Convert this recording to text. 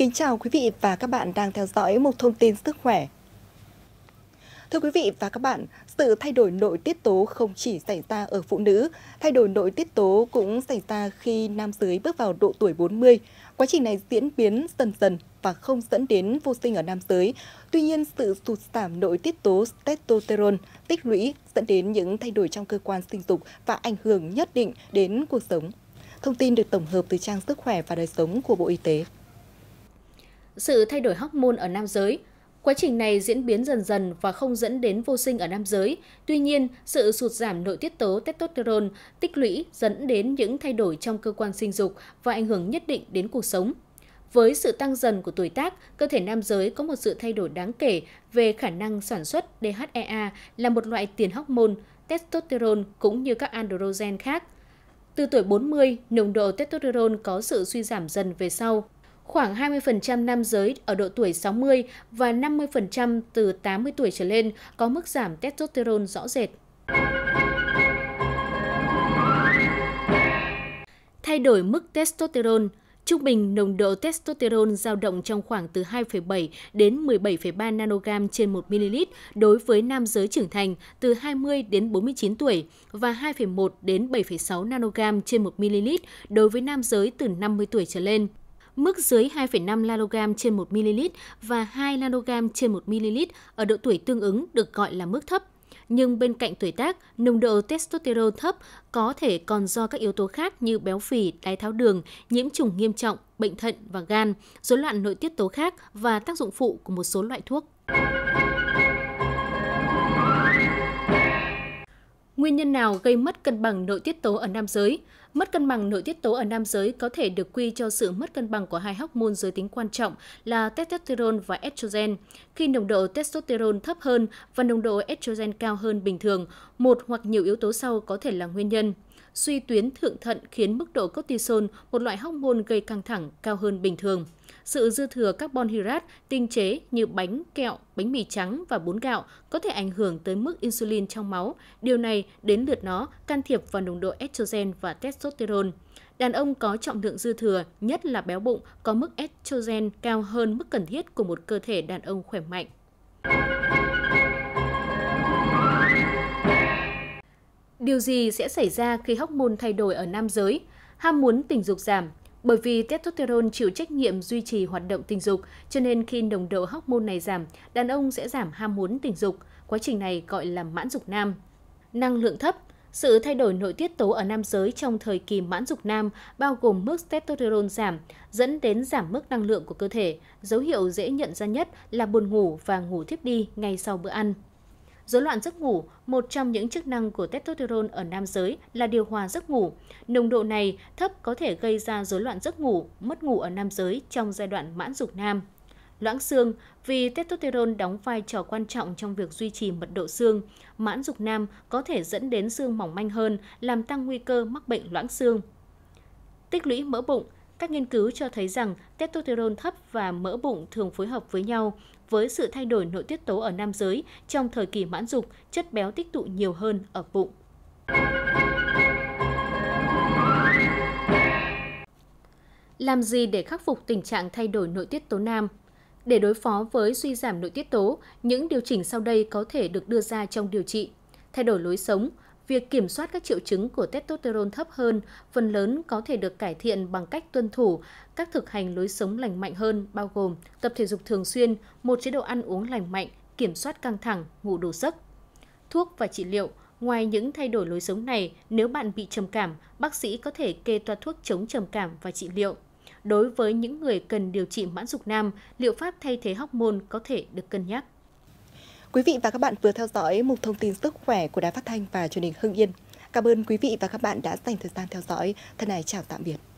Kính chào quý vị và các bạn đang theo dõi một thông tin sức khỏe. Thưa quý vị và các bạn, sự thay đổi nội tiết tố không chỉ xảy ra ở phụ nữ, thay đổi nội tiết tố cũng xảy ra khi nam giới bước vào độ tuổi 40. Quá trình này diễn biến dần dần và không dẫn đến vô sinh ở nam giới. Tuy nhiên, sự sụt giảm nội tiết tố testosterone tích lũy dẫn đến những thay đổi trong cơ quan sinh dục và ảnh hưởng nhất định đến cuộc sống. Thông tin được tổng hợp từ trang Sức khỏe và đời sống của Bộ Y tế sự thay đổi hormone ở nam giới. Quá trình này diễn biến dần dần và không dẫn đến vô sinh ở nam giới. Tuy nhiên, sự sụt giảm nội tiết tố testosterone tích lũy dẫn đến những thay đổi trong cơ quan sinh dục và ảnh hưởng nhất định đến cuộc sống. Với sự tăng dần của tuổi tác, cơ thể nam giới có một sự thay đổi đáng kể về khả năng sản xuất DHEA là một loại tiền hormone, testosterone cũng như các androgen khác. Từ tuổi 40, nồng độ testosterone có sự suy giảm dần về sau khoảng 20% nam giới ở độ tuổi 60 và 50% từ 80 tuổi trở lên có mức giảm testosterone rõ rệt. Thay đổi mức testosterone Trung bình nồng độ testosterone dao động trong khoảng từ 2,7 đến 17,3 nanogram trên 1 ml đối với nam giới trưởng thành từ 20 đến 49 tuổi và 2,1 đến 7,6 nanogram trên 1 ml đối với nam giới từ 50 tuổi trở lên mức dưới 2,5 nanogram trên 1 ml và 2 nanogram trên 1 ml ở độ tuổi tương ứng được gọi là mức thấp. Nhưng bên cạnh tuổi tác, nồng độ testosterone thấp có thể còn do các yếu tố khác như béo phì, đái tháo đường, nhiễm trùng nghiêm trọng, bệnh thận và gan, rối loạn nội tiết tố khác và tác dụng phụ của một số loại thuốc. Nguyên nhân nào gây mất cân bằng nội tiết tố ở nam giới? Mất cân bằng nội tiết tố ở nam giới có thể được quy cho sự mất cân bằng của hai hormone giới tính quan trọng là testosterone và estrogen. Khi nồng độ testosterone thấp hơn và nồng độ estrogen cao hơn bình thường, một hoặc nhiều yếu tố sau có thể là nguyên nhân. Suy tuyến thượng thận khiến mức độ cortisol, một loại hormone gây căng thẳng, cao hơn bình thường. Sự dư thừa carbon hydrate tinh chế như bánh, kẹo, bánh mì trắng và bún gạo có thể ảnh hưởng tới mức insulin trong máu. Điều này đến lượt nó can thiệp vào nồng độ estrogen và testosterone testosterone. Đàn ông có trọng lượng dư thừa, nhất là béo bụng, có mức estrogen cao hơn mức cần thiết của một cơ thể đàn ông khỏe mạnh. Điều gì sẽ xảy ra khi hóc môn thay đổi ở nam giới? Ham muốn tình dục giảm, bởi vì testosterone chịu trách nhiệm duy trì hoạt động tình dục, cho nên khi nồng độ hóc môn này giảm, đàn ông sẽ giảm ham muốn tình dục. Quá trình này gọi là mãn dục nam. Năng lượng thấp sự thay đổi nội tiết tố ở nam giới trong thời kỳ mãn dục nam bao gồm mức testosterone giảm, dẫn đến giảm mức năng lượng của cơ thể. Dấu hiệu dễ nhận ra nhất là buồn ngủ và ngủ thiếp đi ngay sau bữa ăn. Dối loạn giấc ngủ, một trong những chức năng của testosterone ở nam giới là điều hòa giấc ngủ. Nồng độ này thấp có thể gây ra rối loạn giấc ngủ, mất ngủ ở nam giới trong giai đoạn mãn dục nam loãng xương vì testosterone đóng vai trò quan trọng trong việc duy trì mật độ xương. Mãn dục nam có thể dẫn đến xương mỏng manh hơn, làm tăng nguy cơ mắc bệnh loãng xương. Tích lũy mỡ bụng các nghiên cứu cho thấy rằng testosterone thấp và mỡ bụng thường phối hợp với nhau. Với sự thay đổi nội tiết tố ở nam giới, trong thời kỳ mãn dục, chất béo tích tụ nhiều hơn ở bụng. Làm gì để khắc phục tình trạng thay đổi nội tiết tố nam? Để đối phó với suy giảm nội tiết tố, những điều chỉnh sau đây có thể được đưa ra trong điều trị. Thay đổi lối sống, việc kiểm soát các triệu chứng của testosterone thấp hơn phần lớn có thể được cải thiện bằng cách tuân thủ các thực hành lối sống lành mạnh hơn bao gồm tập thể dục thường xuyên, một chế độ ăn uống lành mạnh, kiểm soát căng thẳng, ngủ đủ giấc. Thuốc và trị liệu Ngoài những thay đổi lối sống này, nếu bạn bị trầm cảm, bác sĩ có thể kê toa thuốc chống trầm cảm và trị liệu đối với những người cần điều trị mãn dục nam, liệu pháp thay thế hormone có thể được cân nhắc. Quý vị và các bạn vừa theo dõi một thông tin sức khỏe của Đài Phát thanh và Truyền hình Hưng Yên. Cảm ơn quý vị và các bạn đã dành thời gian theo dõi. Thân này chào tạm biệt.